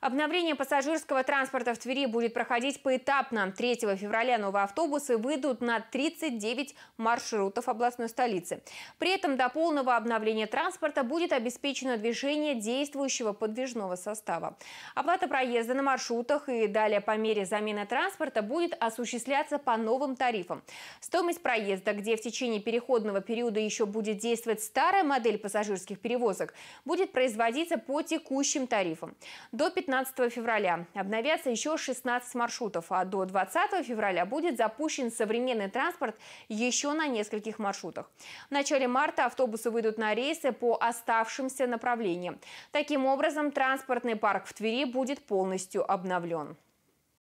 Обновление пассажирского транспорта в Твери будет проходить поэтапно. 3 февраля новые автобусы выйдут на 39 маршрутов областной столицы. При этом до полного обновления транспорта будет обеспечено движение действующего подвижного состава. Оплата проезда на маршрутах и далее по мере замены транспорта будет осуществляться по новым тарифам. Стоимость проезда, где в течение переходного периода еще будет действовать старая модель пассажирских перевозок, будет производиться по текущим тарифам. До 15 15 февраля обновятся еще 16 маршрутов, а до 20 февраля будет запущен современный транспорт еще на нескольких маршрутах. В начале марта автобусы выйдут на рейсы по оставшимся направлениям. Таким образом, транспортный парк в Твери будет полностью обновлен.